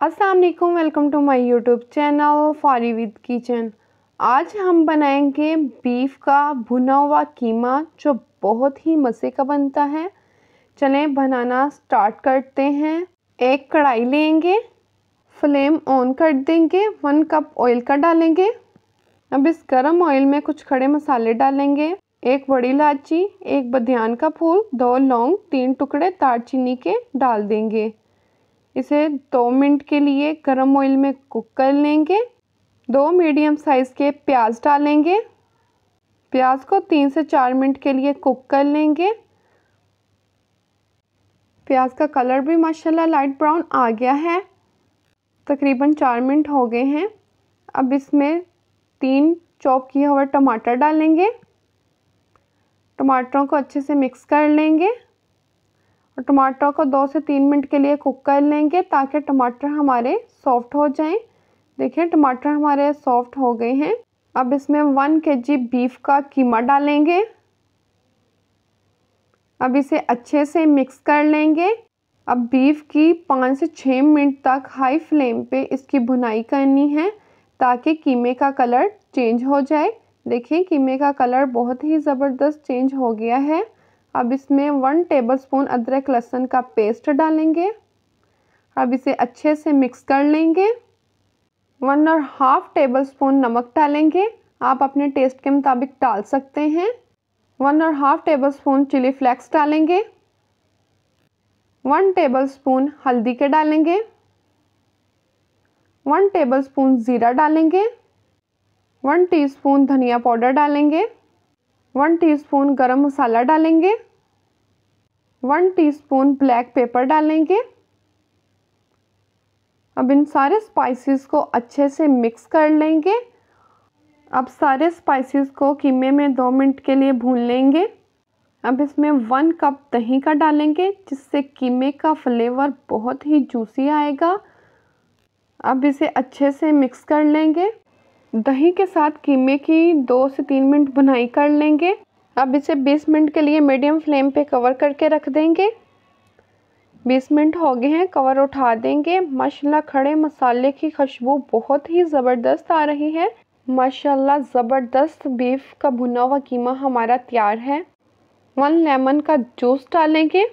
Aslam welcome to my YouTube channel फारी with kitchen आज हम बनाएंगे बीफ का भुना हुआ कीमा जो बहुत ही मज़े का बनता है चलें बनाना स्टार्ट करते हैं एक कढ़ाई लेंगे फ्लेम ऑन कर देंगे वन कप ऑयल का डालेंगे अब इस गरम ऑयल में कुछ खड़े मसाले डालेंगे एक बड़ी इलायची एक बदियान का फूल दो लौंग तीन टुकड़े दालचीनी के डाल देंगे इसे दो मिनट के लिए गर्म ऑयल में कुक कर लेंगे दो मीडियम साइज़ के प्याज डालेंगे प्याज को तीन से चार मिनट के लिए कुक कर लेंगे प्याज का कलर भी माशाल्लाह लाइट ब्राउन आ गया है तकरीबन चार मिनट हो गए हैं अब इसमें तीन चॉप किया हुआ टमाटर डालेंगे टमाटरों को अच्छे से मिक्स कर लेंगे और टमाटर को दो से तीन मिनट के लिए कुक कर लेंगे ताकि टमाटर हमारे सॉफ्ट हो जाएं देखिए टमाटर हमारे सॉफ्ट हो गए हैं अब इसमें वन के जी बीफ का कीमा डालेंगे अब इसे अच्छे से मिक्स कर लेंगे अब बीफ की पाँच से छः मिनट तक हाई फ्लेम पे इसकी भुनाई करनी है ताकि कीमे का कलर चेंज हो जाए देखिए कीमे का कलर बहुत ही ज़बरदस्त चेंज हो गया है अब इसमें वन टेबलस्पून अदरक लहसुन का पेस्ट डालेंगे अब इसे अच्छे से मिक्स कर लेंगे वन और हाफ़ टेबल स्पून नमक डालेंगे आप अपने टेस्ट के मुताबिक डाल सकते हैं वन और half table spoon chilli flakes डालेंगे वन टेबल स्पून हल्दी के डालेंगे वन टेबल स्पून ज़ीरा डालेंगे वन टीस्पून धनिया पाउडर डालेंगे वन टीस्पून गरम मसाला डालेंगे वन टीस्पून ब्लैक पेपर डालेंगे अब इन सारे स्पाइसेस को अच्छे से मिक्स कर लेंगे अब सारे स्पाइसेस को कीमे में दो मिनट के लिए भून लेंगे अब इसमें वन कप दही का डालेंगे जिससे कीमे का फ्लेवर बहुत ही जूसी आएगा अब इसे अच्छे से मिक्स कर लेंगे दही के साथ कीमे की दो से तीन मिनट बुनाई कर लेंगे अब इसे 20 मिनट के लिए मीडियम फ्लेम पे कवर करके रख देंगे 20 मिनट हो गए हैं कवर उठा देंगे माशाल्लाह खड़े मसाले की खुशबू बहुत ही ज़बरदस्त आ रही है माशाल्लाह ज़बरदस्त बीफ का भुना हुआ कीमा हमारा तैयार है वन लेमन का जूस डालेंगे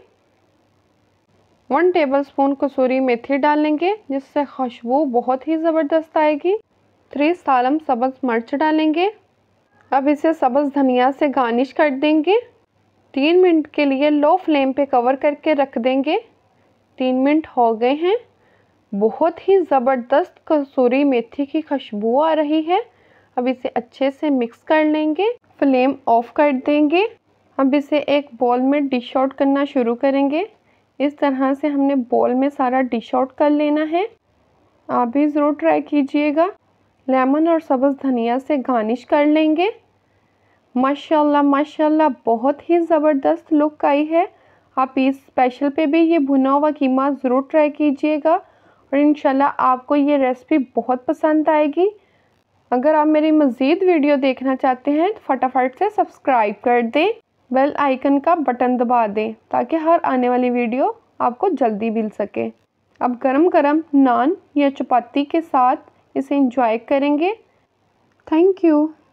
वन टेबलस्पून कसूरी मेथी डालेंगे जिससे खुशबू बहुत ही ज़बरदस्त आएगी थ्री सालम सबज मर्च डालेंगे अब इसे सबज धनिया से गार्निश कर देंगे तीन मिनट के लिए लो फ्लेम पे कवर करके रख देंगे तीन मिनट हो गए हैं बहुत ही ज़बरदस्त कसूरी मेथी की खुशबू आ रही है अब इसे अच्छे से मिक्स कर लेंगे फ्लेम ऑफ कर देंगे अब इसे एक बॉल में डिश आउट करना शुरू करेंगे इस तरह से हमने बॉल में सारा डिश आउट कर लेना है आप भी ज़रूर ट्राई कीजिएगा लेमन और सब्ज़ धनिया से गार्निश कर लेंगे माशाल्लाह माशाल्लाह बहुत ही ज़बरदस्त लुक आई है आप इस स्पेशल पे भी ये भुना हुआ कीमा ज़रूर ट्राई कीजिएगा और इन आपको ये रेसिपी बहुत पसंद आएगी अगर आप मेरी मज़ीद वीडियो देखना चाहते हैं तो फटाफट से सब्सक्राइब कर दें बेल आइकन का बटन दबा दें ताकि हर आने वाली वीडियो आपको जल्दी मिल सके अब गरम गरम नान या चपाती के साथ इसे इंजॉय करेंगे थैंक यू